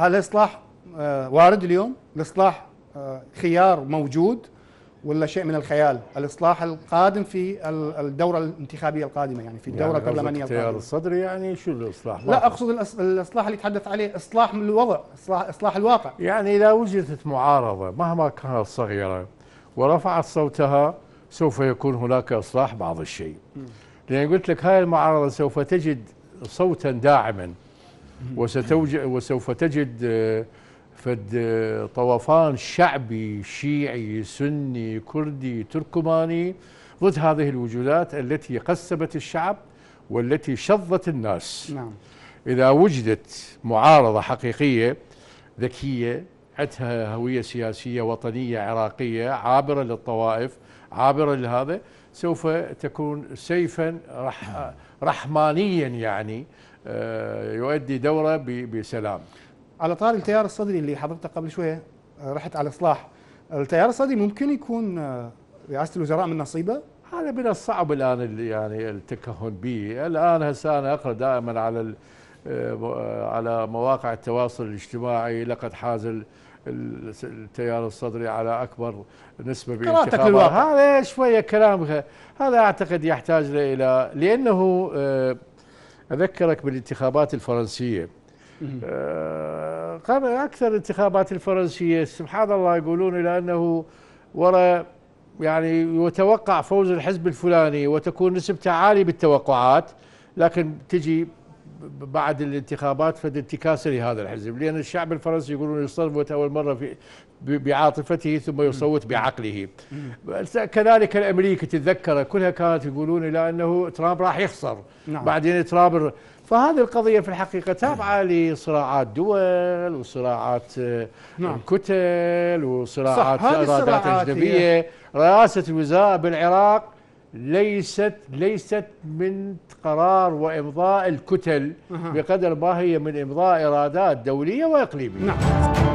هل الاصلاح آه، وارد اليوم؟ الاصلاح آه، خيار موجود ولا شيء من الخيال؟ الاصلاح القادم في الدوره الانتخابيه القادمه يعني في يعني الدوره يعني البرلمانيه القادمه. التيار الصدري يعني شو الاصلاح؟ لا اقصد الاصلاح اللي تحدث عليه اصلاح من الوضع، اصلاح اصلاح الواقع. يعني اذا وجدت معارضه مهما كانت صغيره ورفعت صوتها سوف يكون هناك اصلاح بعض الشيء. لان قلت لك هاي المعارضه سوف تجد صوتا داعما وسوف تجد آه، فد آه، طوفان شعبي شيعي سني كردي تركماني ضد هذه الوجودات التي قسمت الشعب والتي شظت الناس نعم. إذا وجدت معارضة حقيقية ذكية عندها هوية سياسية وطنية عراقية عابرة للطوائف عابرة لهذا سوف تكون سيفا رح رحمانيا يعني آه، يؤدي دوره بسلام على طار التيار الصدري اللي حضرتك قبل شويه آه، رحت على الاصلاح التيار الصدري ممكن يكون آه، رئاسه الوزراء من نصيبه هذا من الصعب الان يعني التكهن به الان هسه انا اقرا دائما على آه، آه، على مواقع التواصل الاجتماعي لقد حاز التيار الصدري على اكبر نسبه بالانتخابات هذا شويه كلام هذا اعتقد يحتاج الى لانه آه، اذكرك بالانتخابات الفرنسيه قبل اكثر الانتخابات الفرنسيه سبحان الله يقولون الى انه وراء يعني يتوقع فوز الحزب الفلاني وتكون نسبته عاليه بالتوقعات لكن تجي بعد الانتخابات فد انتكاسه لهذا الحزب لان الشعب الفرنسي يقولون يصوت اول مره في بعاطفته ثم يصوت بعقله كذلك الامريكي تتذكر كلها كانت يقولون الى انه ترامب راح يخسر نعم. بعدين ترامب فهذه القضيه في الحقيقه تابعه لصراعات دول وصراعات آه، نعم. كتل وصراعات ارادات اجنبيه رئاسه الوزراء بالعراق ليست ليست من قرار وامضاء الكتل بقدر ما هي من امضاء ارادات دوليه واقليميه نعم.